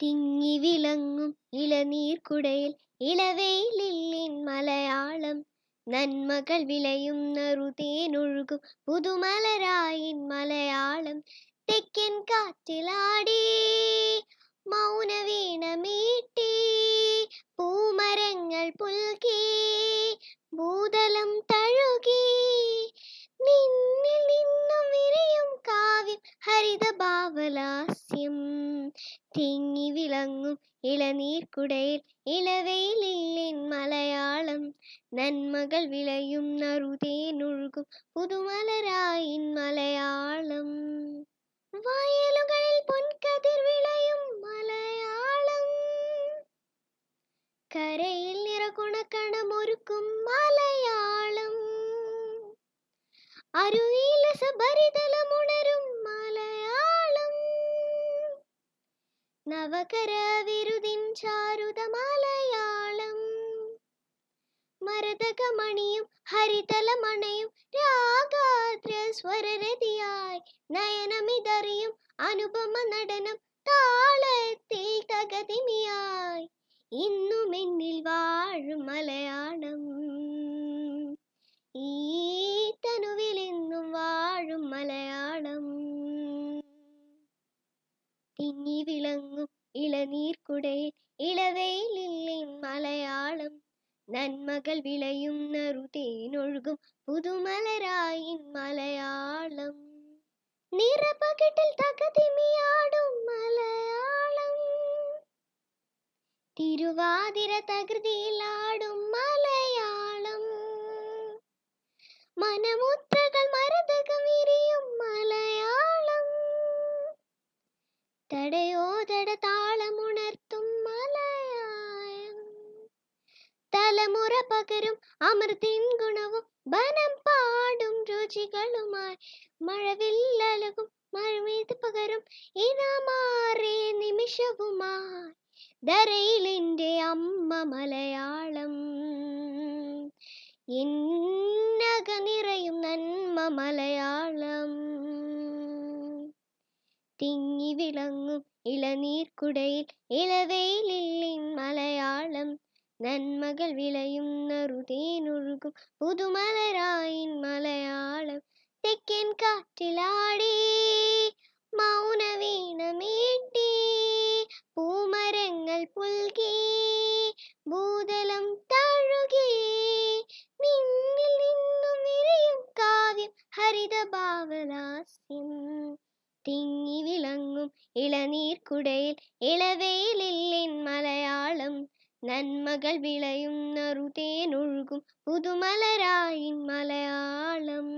തിങ്ങി വിളങ്ങും കുടയിൽ ഇളവെയിലില്ലിൻ മലയാളം നന്മകൾ വിളയും ഒഴുകും പുതുമലരായിൻ മലയാളം തെക്കൻ കാറ്റിലാടി മൗനവീണമീട്ടി പൂമരങ്ങൾ പുൽകി ഭൂതലം തഴുകി നിന്നിൽ നിന്നും വിരയും കാവ്യം ഹരിതഭാവലാസ്യം തിങ്ങി വിളങ്ങും കുടയിൽ ഇളവയിലില്ലിൻ മലയാളം നന്മകൾ വിളയും നറുതേനൊഴുകും പുതുമലരായിൻ മലയാളം വയലുകളിൽ പൊൻകതിർ വിളയും മലയാളം കരയിൽ നിറകുണക്കണമൊരുക്കും മലയാളം അരുവിയിലെ സബരിതലമോ വിരുദിൻ ചാരുതമലയാളം മരതകമണിയും ഹരിതലമണയും രാഗാദ്ര സ്വരരതിയായി നയനമിതറിയും അനുപമ നടനം താളത്തിൽ ഇനി വിളങ്ങും ഇളനീർക്കുടയിൽ ഇളവെയിലില്ലിൻ മലയാളം നന്മകൾ വിളയും നറുതേനൊഴുകും പുതുമലരായി മലയാളം നിറപകിട്ടിൽ തകതിമിയാടും മലയാളം തിരുവാതിര തകൃതിയിലാടും മലയാളം മനമു തലമുറ പകരും അമൃതിൻ ഗുണവും ബനം പാടും രുചികളുമായി മഴവില്ലകും മഴമീത് പകരും ഇതാ നിമിഷവുമായി ധരയിലെൻ്റെ അമ്മ മലയാളം ഇന്നക നിറയും നന്മ മലയാളം തിങ്ങി വിളങ്ങും ഇളനീർക്കുടയിൽ ഇളവേലില്ലിൻ മലയാളം നന്മകൾ വിളയുന്ന റുതേനൊഴുകും പുതുമലരായി മലയാളം തെക്കൻ കാറ്റിലാടി മൗനവീണമേട്ടി പൂമരങ്ങൾ പുൽകി ഭൂതലം താഴുകി നിന്നിൽ നിന്നും വിരിയും കാവ്യം ഹരിതഭാവലാസ്യം തിങ്ങി വിളങ്ങും ഇളനീർക്കുടയിൽ ഇളവേലില്ലിൻ മലയാളം നന്മകൾ വിളയുന്നറുതേനൊഴുകും പുതുമലരായി മലയാളം